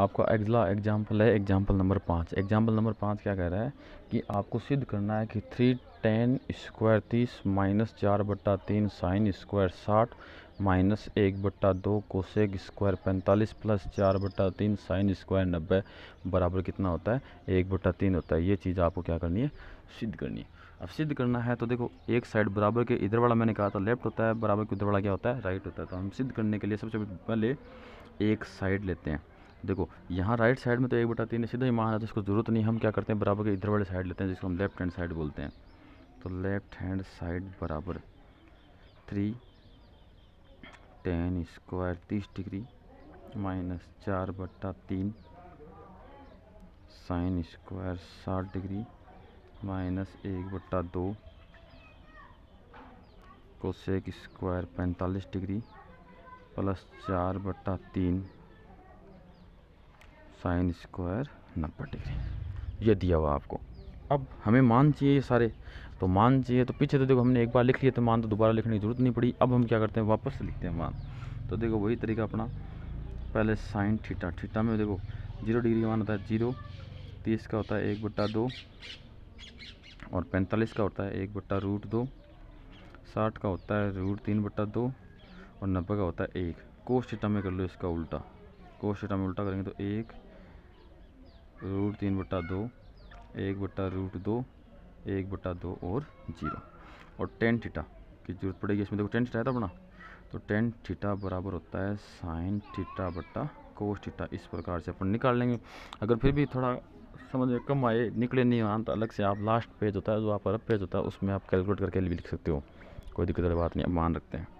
आपका अगला एग्जाम्पल है एग्जाम्पल नंबर पाँच एग्जाम्पल नंबर पाँच क्या कह रहा है कि आपको सिद्ध करना है कि थ्री टेन स्क्वायर तीस माइनस चार बट्टा तीन साइन स्क्वायर साठ माइनस एक बट्टा दो कोशेक स्क्वायर पैंतालीस प्लस चार बट्टा तीन साइन स्क्वायर नब्बे बराबर कितना होता है एक बट्टा तीन होता है ये चीज़ आपको क्या करनी है सिद्ध करनी है अब सिद्ध करना है तो देखो एक साइड बराबर के इधर वाला मैंने कहा था लेफ्ट होता है बराबर के उधर वाला क्या होता है राइट होता है तो हम सिद्ध करने के लिए सबसे पहले एक साइड लेते हैं देखो यहाँ राइट साइड में तो एक बटा तीन है सीधा ही महान है तो इसको ज़रूरत नहीं हम क्या करते हैं बराबर के इधर वाले साइड लेते हैं जिसको हम लेफ्ट हैंड साइड बोलते हैं तो लेफ्ट हैंड साइड बराबर थ्री टेन स्क्वायर तीस डिग्री माइनस चार बट्टा तीन साइन स्क्वायर साठ डिग्री माइनस एक बट्टा दो कोसेक स्क्वायर पैंतालीस डिग्री प्लस चार बट्टा तीन साइन स्क्वायर नब्बे डिग्री ये दिया हुआ आपको अब हमें मान चाहिए ये सारे तो मान चाहिए तो पीछे तो देखो हमने एक बार लिख लिया तो मान तो दोबारा लिखने की ज़रूरत नहीं पड़ी अब हम क्या करते हैं वापस लिखते हैं मान तो देखो वही तरीका अपना पहले साइन ठीटा ठीटा में देखो जीरो डिग्री का मान होता है जीरो तीस का होता है एक बट्टा दो और पैंतालीस का होता है एक बट्टा रूट दो साठ का होता है रूट तीन बट्टा दो और नब्बे का होता है एक कोश ठीटा में कर लो इसका उल्टा कोश ठीटा में उल्टा करेंगे तो एक रूट तीन बट्टा दो एक बट्टा रूट दो एक बट्टा दो और जीरो और टेन थीटा की जरूरत पड़ेगी इसमें देखो टेन थीटा है तो अपना तो टेन थीटा बराबर होता है साइन थीटा बट्टा कोस थीटा इस प्रकार से अपन निकाल लेंगे अगर फिर भी थोड़ा समझ में कम आए निकले नहीं आन तो अलग से आप लास्ट पेज होता है जो आप अरब पेज होता है उसमें आप कैलकुलेट करके भी लिख सकते हो कोई दिक्कत वाली बात नहीं अब मान रखते हैं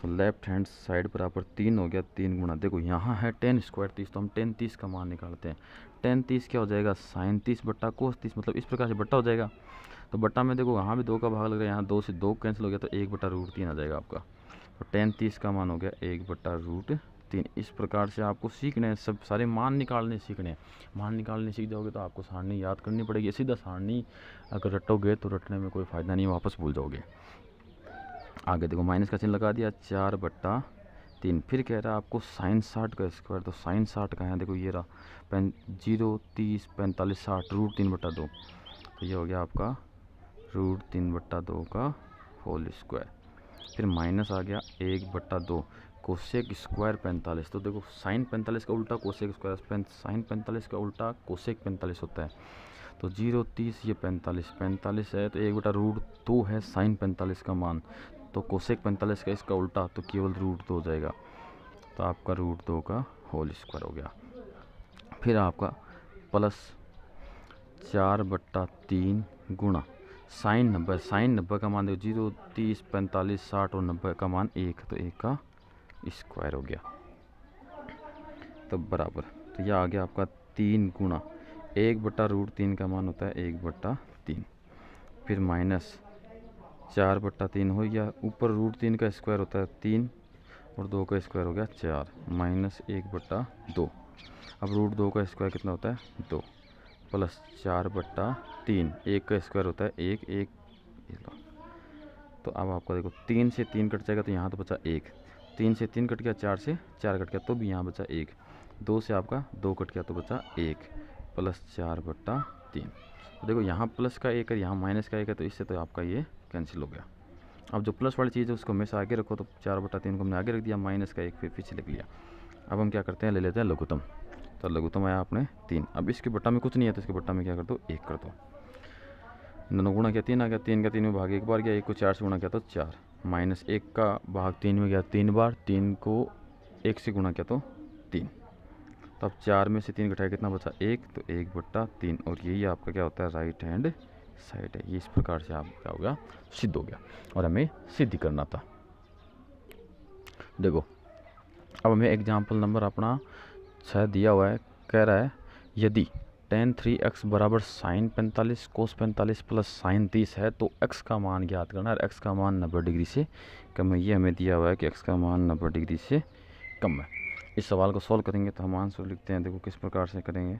तो लेफ्ट हैंड साइड बराबर तीन हो गया तीन गुणा देखो यहाँ है टेन स्क्वायर तीस तो हम टेन तीस का मान निकालते हैं टेन तीस क्या हो जाएगा साइन तीस बट्टा कोस तीस मतलब इस प्रकार से बट्टा हो जाएगा तो बट्टा में देखो यहाँ भी दो का भाग लग रहा है यहाँ दो से दो कैंसिल हो गया तो एक बट्टा रूट तीन आ जाएगा आपका तो टेन तीस का मान हो गया एक बट्टा रूट तीन इस प्रकार से आपको सीखने हैं सब सारे मान निकालने सीखने हैं मान निकालने सीख जाओगे तो आपको सारणी याद करनी पड़ेगी सीधा सारणी अगर रटोगे तो रटने में कोई फ़ायदा नहीं वापस भूल जाओगे आगे देखो माइनस का चिन्ह लगा दिया चार बट्टा तीन फिर कह रहा है आपको साइन साठ का स्क्वायर तो साइन साठ का है देखो ये रहा पैं जीरो तीस पैंतालीस साठ रूट तीन बट्टा दो तो ये हो गया आपका रूट तीन बट्टा दो का होल स्क्वायर फिर माइनस आ गया एक बट्टा दो कोशेक स्क्वायर पैंतालीस तो देखो साइन पैंतालीस का उल्टा कोशेक स्क्वायर साइन पैंतालीस का उल्टा कोशेक पैंतालीस होता है तो जीरो तीस ये पैंतालीस पैंतालीस है तो एक बटा रूट दो है साइन पैंतालीस का मान तो कोसेक पैंतालीस का इसका उल्टा तो केवल रूट दो हो जाएगा तो आपका रूट दो का होल स्क्वायर हो गया फिर आपका प्लस चार बट्टा तीन गुणा साइन नब्बे साइन नब्बे का मान दो जीरो तीस पैंतालीस साठ और नब्बे का मान एक तो एक का स्क्वायर हो गया तो बराबर तो यह आ गया आपका तीन गुणा एक बट्टा रूट तीन का मान होता है एक बट्टा तीन फिर माइनस चार बट्टा तीन हो गया ऊपर रूट तीन का स्क्वायर होता है तीन और दो का स्क्वायर हो गया चार माइनस एक बट्टा दो अब रूट दो का स्क्वायर कितना होता है दो प्लस चार बट्टा तीन एक का स्क्वायर होता है एक एक तो अब आपका देखो तीन से तीन कट जाएगा तो यहाँ तो बचा एक तीन से तीन कट गया चार से चार कट गया तो भी यहाँ बचा एक दो से आपका दो कट गया तो बचा एक प्लस चार बट्टा तीन तो देखो यहाँ प्लस का एक है यहाँ माइनस का एक है तो इससे तो आपका ये कैंसिल हो गया अब जो प्लस वाली चीज़ है उसको हमेशा आगे रखो तो चार बटा तीन को हमने आगे रख दिया माइनस का एक फिर पीछे लिख लिया अब हम क्या करते हैं ले लेते हैं लघुतम तो लघुतम आया आपने तीन अब इसके बट्टा में कुछ नहीं है तो इसके बट्टा में क्या कर दो एक कर दो नौ गुणा क्या तीन आ गया तीन का तीन में भाग एक बार गया एक को चार से गुणा किया तो चार माइनस एक का भाग तीन में गया तीन बार तीन को एक से गुणा किया तो तीन तो अब चार में से तीन घटाया कितना बचा एक तो एक बट्टा तीन और यही आपका क्या होता है राइट हैंड साइड है ये इस प्रकार से आप क्या हो गया सिद्ध हो गया और हमें सिद्ध करना था देखो अब हमें एग्जाम्पल नंबर अपना छः दिया हुआ है कह रहा है यदि टेन थ्री एक्स बराबर साइन पैंतालीस कोस पैंतालीस प्लस साइन तीस है तो एक्स का मान ज्ञात करना और एक्स का मान नब्बे डिग्री से कम है ये हमें दिया हुआ है कि एक्स का मान नब्बे डिग्री से कम है इस सवाल को सॉल्व करेंगे तो हम आंसर लिखते हैं देखो किस प्रकार से करेंगे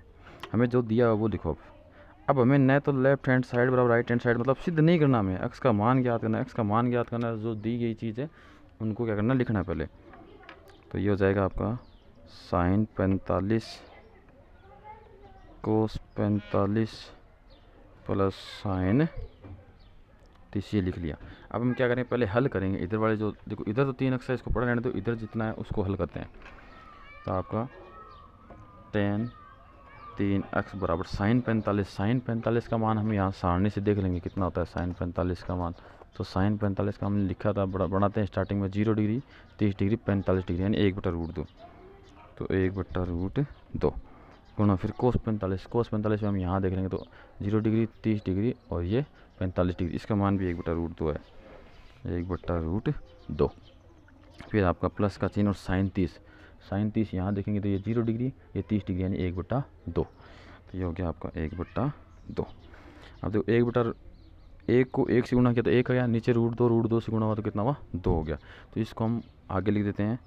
हमें जो दिया हुआ वो लिखो अब अब हमें न तो लेफ्ट हैंड साइड बराबर राइट हैंड साइड मतलब सिद्ध नहीं करना हमें एक्स का मान ज्ञात करना एक्स का मान ज्ञात करना जो दी गई चीज़ है उनको क्या करना लिखना पहले तो ये हो जाएगा आपका साइन पैंतालीस कोस पैंतालीस प्लस साइन तीस ये लिख लिया अब हम क्या करें पहले हल करेंगे इधर वाले जो देखो इधर तो तीन अक्सर इसको पढ़ लेने तो इधर जितना है उसको हल करते हैं तो आपका टेन तीन एक्स बराबर साइन पैंतालीस साइन पैंतालीस का मान हम यहाँ सारणी से देख लेंगे कितना होता है साइन पैंतालीस का मान तो साइन पैंतालीस का हमने लिखा था बड़ा बनाते हैं स्टार्टिंग में जीरो डिग्री तीस डिग्री पैंतालीस डिग्री यानी एक बटा रूट दो तो एक बट्टा रूट दो गुणा फिर कोस पैंतालीस कोस पैंतालीस हम यहाँ देख लेंगे तो जीरो डिग्री तीस डिग्री और ये पैंतालीस डिग्री इसका मान भी एक बटा रूट दो है एक बट्टा रूट दो फिर आपका प्लस का चिन्ह और साइन तीस साइन तीस यहाँ देखेंगे तो ये जीरो डिग्री ये तीस डिग्री यानी एक बट्टा दो तो ये हो गया आपका एक बट्टा दो अब देखो एक बटा एक को एक से गुणा किया तो एक आ गया नीचे रूट दो रूट दो से गुणा हुआ तो कितना हुआ दो हो गया तो इसको हम आगे लिख देते हैं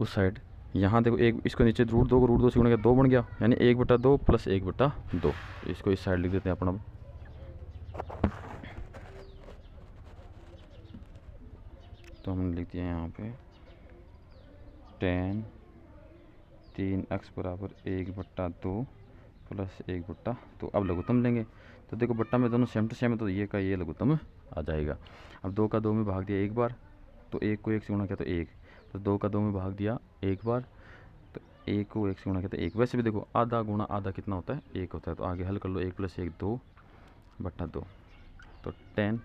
उस साइड यहाँ देखो एक इसको नीचे रूट दो को रूट दो से गुणा किया दो बन गया यानी एक बटा दो प्लस एक बटा दो तो इसको इस साइड लिख देते हैं अपना तो हमने लिख दिया यहाँ पे टेन तीन एक्स बराबर एक बट्टा दो प्लस एक बट्टा तो अब लघुतम लेंगे तो देखो बट्टा में दोनों सेम टू सेम है तो ये का ये लघुत्तम आ जाएगा अब दो का दो में भाग दिया एक बार तो एक को एक से गुणा किया तो एक तो दो का दो में भाग दिया एक बार तो एक को एक से गुणा किया तो एक वैसे भी देखो आधा गुणा आधा कितना होता है एक होता है तो आगे हल कर लो एक प्लस एक दो बट्टा दो तो टेन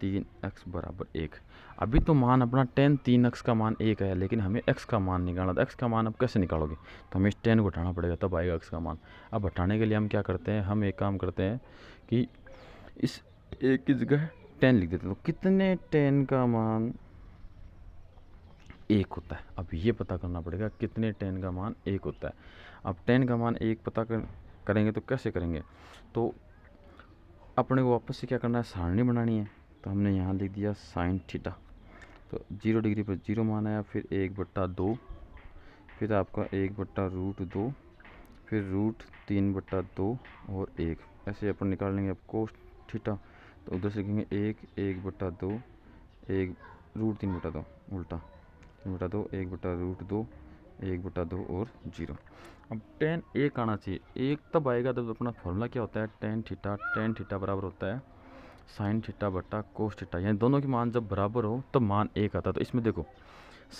तीन एक्स बराबर एक अभी तो मान अपना टेन तीन एक्स का मान एक है लेकिन हमें एक्स का मान निकालना था एक्स का मान अब कैसे निकालोगे तो हमें इस टेन को हटाना पड़ेगा तब आएगा एक्स का मान अब हटाने के लिए हम क्या करते हैं हम एक काम करते हैं कि इस एक की जगह टेन लिख देते हैं तो कितने टेन का मान एक होता है अब ये पता करना पड़ेगा कितने टेन का मान एक होता है अब टेन का मान एक पता कर करेंगे तो कैसे करेंगे तो अपने को वापस से क्या करना है सारणी बनानी है तो हमने यहाँ लिख दिया साइन थीटा तो जीरो डिग्री पर जीरो माना या फिर एक बट्टा दो फिर आपका एक बट्टा रूट दो फिर रूट तीन बट्टा दो और एक ऐसे अपन निकाल लेंगे अब कोस थीटा तो उधर से लिखेंगे एक एक बट्टा दो एक रूट तीन बटा दो उल्टा तीन बटा दो एक बट्टा रूट दो एक बटा दो और जीरो अब टेन एक आना चाहिए एक तब आएगा तब अपना फॉर्मूला क्या होता है टेन थीटा टेन थीटा बराबर होता है साइन थीटा बटा कोस थीटा यानी दोनों के मान जब बराबर हो तब तो मान एक आता है तो इसमें देखो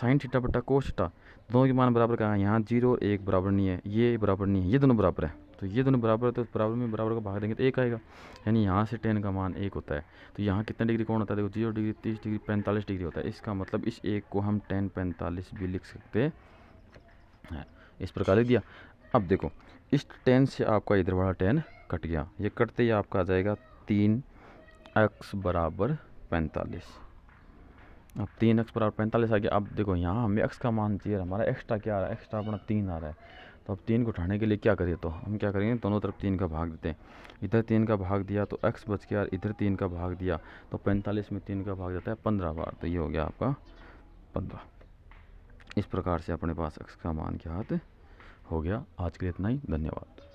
साइन थीटा बटा कोस थीटा दोनों के मान बराबर कहाँ है यहाँ जीरो एक बराबर नहीं है ये बराबर नहीं है ये दोनों बराबर है तो ये दोनों बराबर है तो बराबर में बराबर का भाग देंगे तो एक आएगा यानी यहाँ से टेन का मान एक होता है तो यहाँ कितने डिग्री कौन होता है देखो जीरो डिग्री तीस डिग्री पैंतालीस डिग्री होता है इसका मतलब इस एक को हम टेन पैंतालीस भी लिख सकते हैं इस प्रकार लिख दिया अब देखो इस टेन से आपका इधर वाला टेन कट गया ये कटते ही आपका आ जाएगा तीन एक्स बराबर पैंतालीस अब तीन एक्स बराबर पैंतालीस आ गया अब देखो यहाँ हमें एक्स का मान चाहिए हमारा एक्स्ट्रा क्या आ रहा है एक्स्ट्रा अपना तीन आ रहा है तो अब तीन को उठाने के लिए क्या करिए तो हम क्या करेंगे दोनों तरफ तीन का भाग देते हैं इधर तीन का भाग दिया तो एक्स बच गया इधर तीन का भाग दिया तो पैंतालीस में तीन का भाग जाता है पंद्रह बार तो ये हो गया आपका पंद्रह इस प्रकार से अपने पास एक्स का मान के हाथ हो गया आज के लिए इतना ही धन्यवाद